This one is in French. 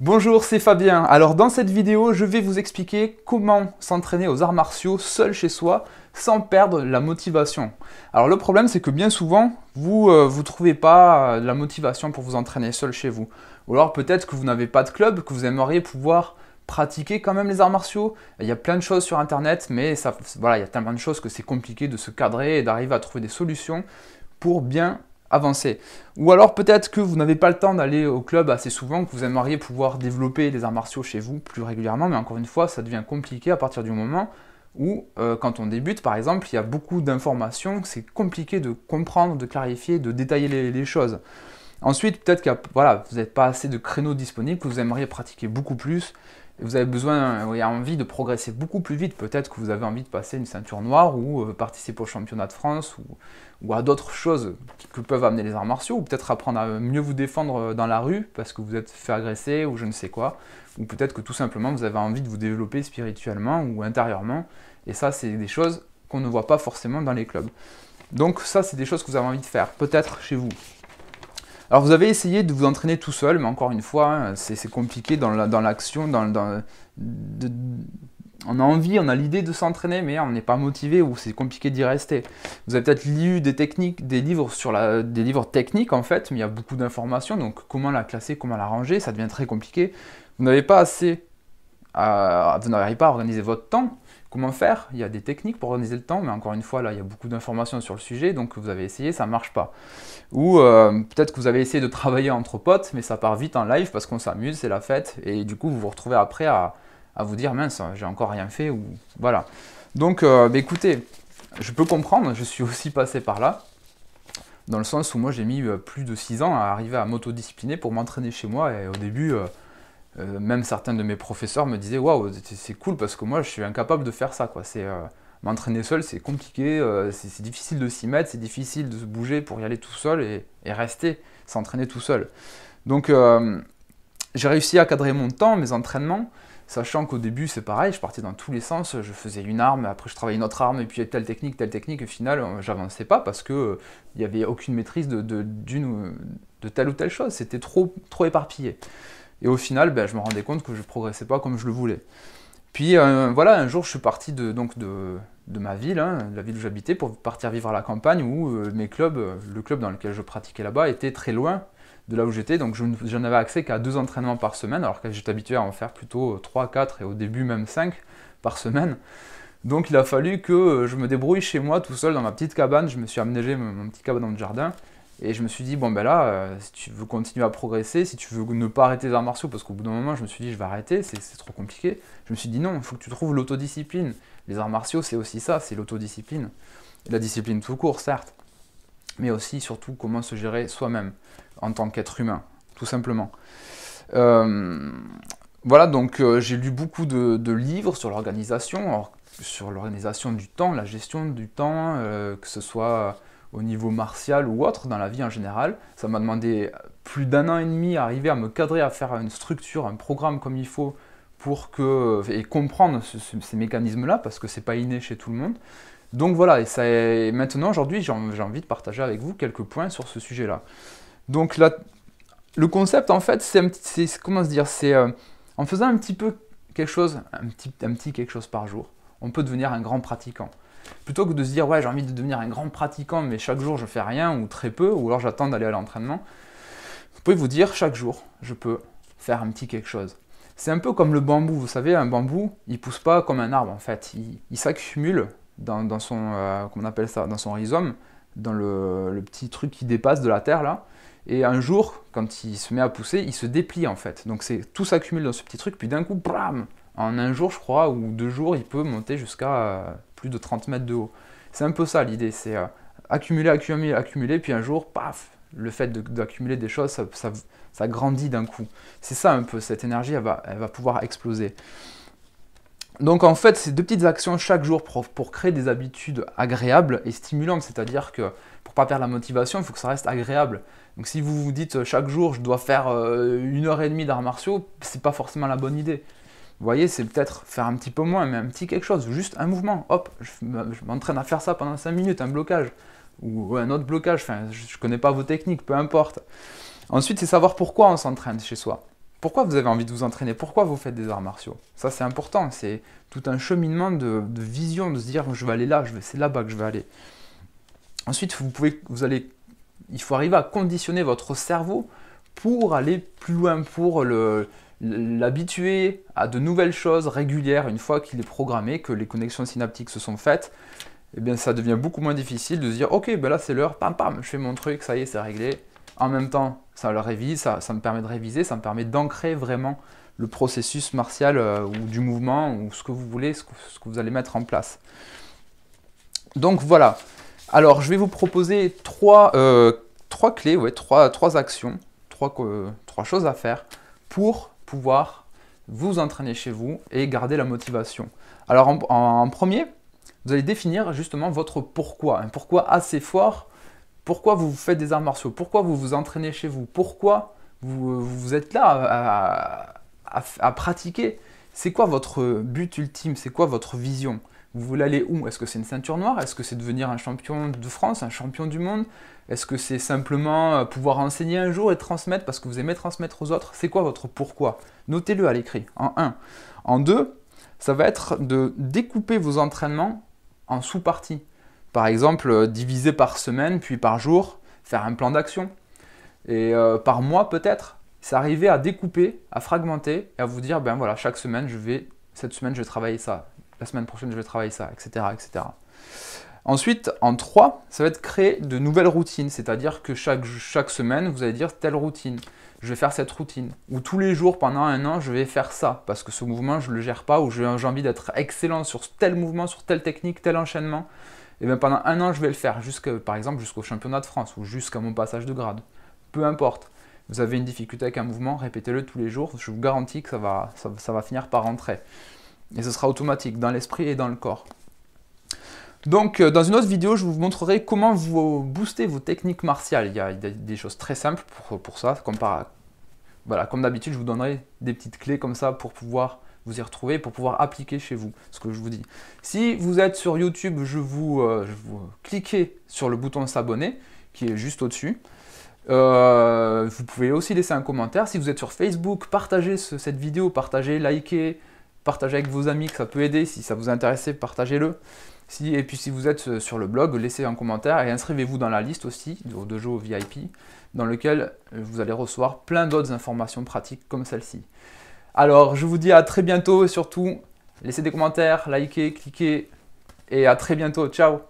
Bonjour, c'est Fabien. Alors dans cette vidéo, je vais vous expliquer comment s'entraîner aux arts martiaux seul chez soi sans perdre la motivation. Alors le problème, c'est que bien souvent, vous ne euh, trouvez pas euh, la motivation pour vous entraîner seul chez vous. Ou alors peut-être que vous n'avez pas de club, que vous aimeriez pouvoir pratiquer quand même les arts martiaux. Il y a plein de choses sur internet, mais ça, voilà, il y a tellement de choses que c'est compliqué de se cadrer et d'arriver à trouver des solutions pour bien avancer. Ou alors peut-être que vous n'avez pas le temps d'aller au club assez souvent, que vous aimeriez pouvoir développer les arts martiaux chez vous plus régulièrement, mais encore une fois, ça devient compliqué à partir du moment où, euh, quand on débute par exemple, il y a beaucoup d'informations, c'est compliqué de comprendre, de clarifier, de détailler les choses. Ensuite, peut-être que voilà, vous n'avez pas assez de créneaux disponibles, que vous aimeriez pratiquer beaucoup plus, et vous avez besoin, vous avez envie de progresser beaucoup plus vite. Peut-être que vous avez envie de passer une ceinture noire ou euh, participer au championnat de France ou, à d'autres choses que peuvent amener les arts martiaux, ou peut-être apprendre à mieux vous défendre euh, dans la rue parce que vous êtes fait agresser ou je ne sais quoi, ou peut-être que tout simplement vous avez envie de vous développer spirituellement ou intérieurement. Et ça, c'est des choses qu'on ne voit pas forcément dans les clubs. Donc ça, c'est des choses que vous avez envie de faire, peut-être chez vous. Alors vous avez essayé de vous entraîner tout seul, mais encore une fois, hein, c'est compliqué dans l'action, on a envie, on a l'idée de s'entraîner, mais on n'est pas motivé ou c'est compliqué d'y rester. Vous avez peut-être lu des techniques, des livres sur la, des livres techniques en fait, mais il y a beaucoup d'informations, donc comment la classer, comment la ranger, ça devient très compliqué. Vous n'avez pas assez, vous n'arrivez pas à organiser votre temps. Comment faire Il y a des techniques pour organiser le temps, mais encore une fois, là, il y a beaucoup d'informations sur le sujet, donc vous avez essayé, ça ne marche pas. Ou euh, peut-être que vous avez essayé de travailler entre potes, mais ça part vite en live parce qu'on s'amuse, c'est la fête, et du coup, vous vous retrouvez après à, vous dire mince, j'ai encore rien fait, ou voilà. Donc, euh, bah, écoutez, je peux comprendre, je suis aussi passé par là, dans le sens où moi, j'ai mis euh, plus de 6 ans à arriver à m'autodiscipliner pour m'entraîner chez moi, et au début, euh, même certains de mes professeurs me disaient waouh c'est cool parce que moi je suis incapable de faire ça quoi c'est euh, m'entraîner seul c'est compliqué euh, c'est difficile de s'y mettre c'est difficile de se bouger pour y aller tout seul et, rester s'entraîner tout seul donc j'ai réussi à cadrer mon temps mes entraînements sachant qu'au début c'est pareil je partais dans tous les sens je faisais une arme après je travaillais une autre arme et puis telle technique telle technique au final j'avançais pas parce que n'y avait aucune maîtrise de, de telle ou telle chose c'était trop trop éparpillé et au final, ben, je me rendais compte que je ne progressais pas comme je le voulais. Puis euh, voilà, un jour, je suis parti de, donc de, ma ville, de hein, la ville où j'habitais, pour partir vivre à la campagne où euh, mes clubs, euh, le club dans lequel je pratiquais là-bas, était très loin de là où j'étais. Donc je n'avais accès qu'à deux entraînements par semaine, alors que j'étais habitué à en faire plutôt trois, quatre et au début même cinq par semaine. Donc il a fallu que je me débrouille chez moi tout seul dans ma petite cabane. Je me suis aménagé mon petit cabane dans le jardin et je me suis dit, bon ben là, euh, si tu veux continuer à progresser, si tu veux ne pas arrêter les arts martiaux, parce qu'au bout d'un moment, je me suis dit, je vais arrêter, c'est trop compliqué. Je me suis dit, non, il faut que tu trouves l'autodiscipline. Les arts martiaux, c'est aussi ça, c'est l'autodiscipline. La discipline tout court, certes, mais aussi, surtout, comment se gérer soi-même en tant qu'être humain, tout simplement. Euh, voilà, donc euh, j'ai lu beaucoup de livres sur l'organisation, sur l'organisation du temps, la gestion du temps, que ce soit au niveau martial ou autre, dans la vie en général. Ça m'a demandé plus d'un an et demi à arriver à me cadrer, à faire une structure, un programme comme il faut pour que et comprendre ces mécanismes-là parce que c'est pas inné chez tout le monde. Donc voilà, et, ça maintenant aujourd'hui, j'ai envie de partager avec vous quelques points sur ce sujet-là. Donc là, le concept en fait, c'est comment se dire, c'est euh, en faisant un petit peu quelque chose, un petit quelque chose par jour, on peut devenir un grand pratiquant. Plutôt que de se dire, ouais, j'ai envie de devenir un grand pratiquant, mais chaque jour je fais rien ou très peu, ou alors j'attends d'aller à l'entraînement, vous pouvez vous dire, chaque jour, je peux faire un petit quelque chose. C'est un peu comme le bambou, vous savez, un bambou, il pousse pas comme un arbre en fait, il, s'accumule dans, dans, son, euh, appelle ça, dans son rhizome, dans le, petit truc qui dépasse de la terre là. Et un jour, quand il se met à pousser, il se déplie en fait. Donc c'est tout s'accumule dans ce petit truc, puis d'un coup, bram en un jour je crois ou deux jours, il peut monter jusqu'à euh, plus de 30 mètres de haut. C'est un peu ça l'idée, c'est euh, accumuler, accumuler, accumuler, puis un jour, paf, le fait d'accumuler des choses, ça, grandit d'un coup. C'est ça un peu, cette énergie, elle va, pouvoir exploser. Donc en fait, c'est deux petites actions chaque jour pour, pour, créer des habitudes agréables et stimulantes, c'est-à-dire que pour pas perdre la motivation, il faut que ça reste agréable. Donc si vous vous dites chaque jour je dois faire euh, une heure et demie d'arts martiaux, c'est pas forcément la bonne idée. Vous voyez, c'est peut-être faire un petit peu moins, mais un petit quelque chose, juste un mouvement. Hop, je, bah, m'entraîne à faire ça pendant 5 minutes, un blocage, ou un autre blocage, enfin, je ne connais pas vos techniques, peu importe. Ensuite, c'est savoir pourquoi on s'entraîne chez soi. Pourquoi vous avez envie de vous entraîner Pourquoi vous faites des arts martiaux Ça, c'est important. C'est tout un cheminement de, vision, de se dire je vais aller là, c'est là-bas que je vais aller. Ensuite, vous pouvez, vous allez, il faut arriver à conditionner votre cerveau pour aller plus loin, pour le, l'habituer à de nouvelles choses régulières une fois qu'il est programmé, que les connexions synaptiques se sont faites, eh bien ça devient beaucoup moins difficile de se dire ok ben là c'est l'heure, pam pam, je fais mon truc, ça y est c'est réglé. En même temps, ça le révise, ça, ça me permet de réviser, ça me permet d'ancrer vraiment le processus martial euh, ou du mouvement ou ce que vous voulez, ce que, vous allez mettre en place. Donc voilà. Alors je vais vous proposer trois, euh, trois clés, trois, trois actions, trois, trois choses à faire pour pouvoir vous entraîner chez vous et garder la motivation. Alors en, premier, vous allez définir justement votre pourquoi, un pourquoi assez fort, pourquoi vous faites des arts martiaux, pourquoi vous vous entraînez chez vous, pourquoi vous, êtes là à pratiquer. C'est quoi votre but ultime, c'est quoi votre vision vous voulez aller où Est-ce que c'est une ceinture noire Est-ce que c'est devenir un champion de France, un champion du monde Est-ce que c'est simplement euh, pouvoir enseigner un jour et transmettre parce que vous aimez transmettre aux autres C'est quoi votre pourquoi Notez-le à l'écrit, en un. En deux, ça va être de découper vos entraînements en sous-parties. Par exemple, euh, diviser par semaine, puis par jour, faire un plan d'action. Et euh, par mois peut-être, c'est arriver à découper, à fragmenter et à vous dire, ben voilà, chaque semaine, je vais, cette semaine, je vais travailler ça la semaine prochaine je vais travailler ça, etc. etc. Ensuite, en 3, ça va être créer de nouvelles routines, c'est-à-dire que chaque, chaque semaine, vous allez dire telle routine, je vais faire cette routine, ou tous les jours pendant un an, je vais faire ça, parce que ce mouvement, je ne le gère pas, ou j'ai envie d'être excellent sur tel mouvement, sur telle technique, tel enchaînement, et bien pendant un an, je vais le faire, jusqu'à, par exemple jusqu'au championnat de France, ou jusqu'à mon passage de grade, peu importe. Vous avez une difficulté avec un mouvement, répétez-le tous les jours, je vous garantis que ça va, ça va finir par rentrer. Et ce sera automatique dans l'esprit et dans le corps. Donc, euh, dans une autre vidéo, je vous montrerai comment vous booster vos techniques martiales. Il y a des choses très simples pour, ça. Comme, voilà, comme d'habitude, je vous donnerai des petites clés comme ça pour pouvoir vous y retrouver, pour pouvoir appliquer chez vous ce que je vous dis. Si vous êtes sur YouTube, je vous, euh, cliquez sur le bouton s'abonner qui est juste au-dessus. Euh, vous pouvez aussi laisser un commentaire. Si vous êtes sur Facebook, partagez cette vidéo, partagez, likez, partagez avec vos amis que ça peut aider. Si ça vous intéresse, partagez-le. Si, et puis si vous êtes euh, sur le blog, laissez un commentaire et inscrivez-vous dans la liste aussi de, de VIP dans lequel euh, vous allez recevoir plein d'autres informations pratiques comme celle-ci. Alors je vous dis à très bientôt et surtout laissez des commentaires, likez, cliquez et à très bientôt. Ciao